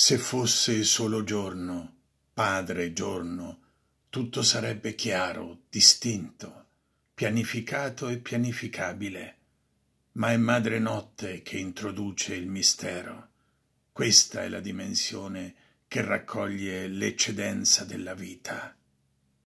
Se fosse solo giorno, padre giorno, tutto sarebbe chiaro, distinto, pianificato e pianificabile. Ma è madre notte che introduce il mistero. Questa è la dimensione che raccoglie l'eccedenza della vita.